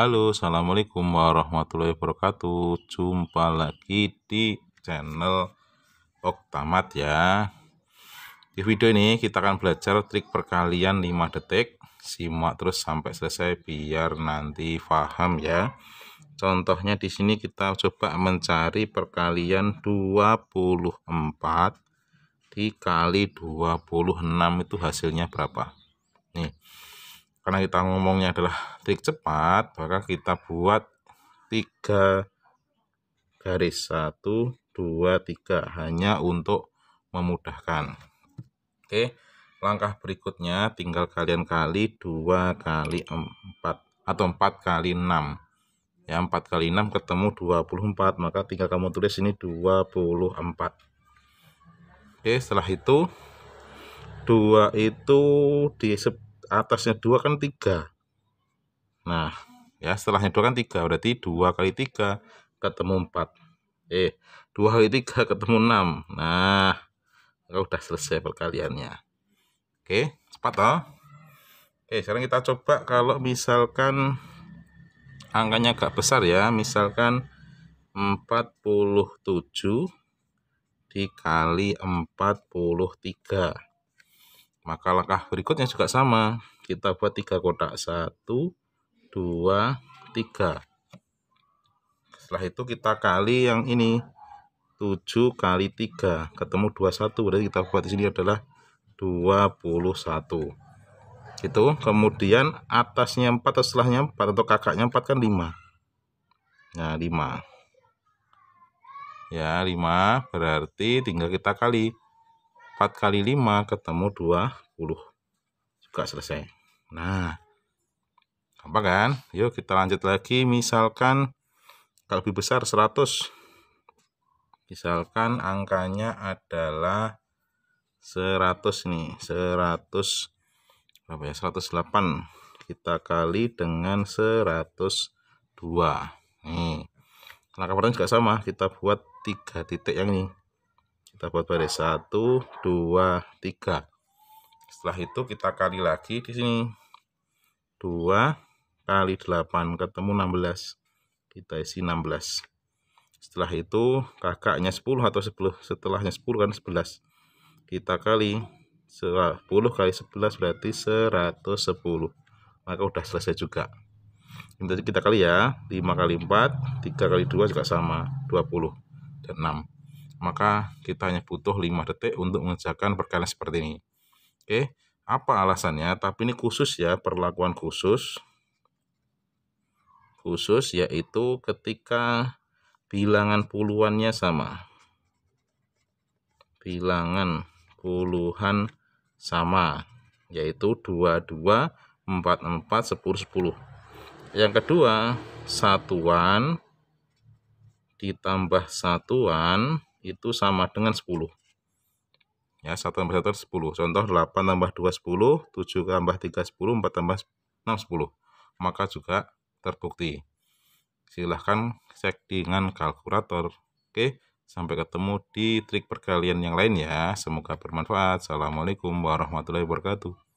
Halo, assalamualaikum warahmatullahi wabarakatuh. Jumpa lagi di channel Oktamat ya. Di video ini kita akan belajar trik perkalian 5 detik. Simak terus sampai selesai biar nanti paham ya. Contohnya di sini kita coba mencari perkalian 24 dikali 26 itu hasilnya berapa. Nih karena kita ngomongnya adalah trik cepat maka kita buat tiga garis satu dua tiga hanya untuk memudahkan oke langkah berikutnya tinggal kalian kali dua kali empat atau empat kali enam ya empat kali enam ketemu 24 maka tinggal kamu tulis ini 24 oke setelah itu dua itu di atasnya dua kan tiga, Nah, ya setelahnya 2 kan tiga, Berarti dua kali tiga ketemu empat, Eh, dua kali tiga ketemu enam, Nah, kalau udah selesai perkaliannya. Oke, cepat toh. Oke, sekarang kita coba kalau misalkan angkanya agak besar ya. Misalkan empat puluh tujuh dikali empat puluh tiga. Maka langkah berikutnya juga sama. Kita buat tiga kotak. Satu, dua, tiga. Setelah itu kita kali yang ini. tujuh kali tiga. ketemu dua satu berarti kita buat di sini adalah dua puluh satu. itu kemudian atasnya empat, atau setelahnya empat atau kakaknya empat kan lima. nah lima. ya lima berarti tinggal kita kali 4 kali 5 ketemu 20 juga selesai nah gampang kan yuk kita lanjut lagi misalkan kalau lebih besar 100 misalkan angkanya adalah 100 nih 100 apa ya 108 kita kali dengan 102 nih langkah pertama juga sama kita buat tiga titik yang ini kita buat baris 1 2 3 setelah itu kita kali lagi di sini dua kali delapan ketemu enam belas. kita isi enam belas. setelah itu kakaknya sepuluh atau 10 setelahnya sepuluh kan sebelas. kita kali 10 kali sebelas berarti seratus sepuluh. maka udah selesai juga ini kita kali ya lima kali empat, tiga kali dua juga sama dua puluh dan enam maka kita hanya butuh 5 detik untuk mengerjakan perkara seperti ini. Oke, apa alasannya? Tapi ini khusus ya, perlakuan khusus. Khusus yaitu ketika bilangan puluhannya sama. Bilangan puluhan sama, yaitu 22, 44, 10, 10. Yang kedua, satuan ditambah satuan itu sama dengan 10 ya 1 tambah 1 10 contoh 8 tambah 2 10 7 tambah 3 10 4 tambah 6 10 maka juga terbukti silahkan cek dengan kalkulator oke sampai ketemu di trik perkalian yang lain ya semoga bermanfaat assalamualaikum warahmatullahi wabarakatuh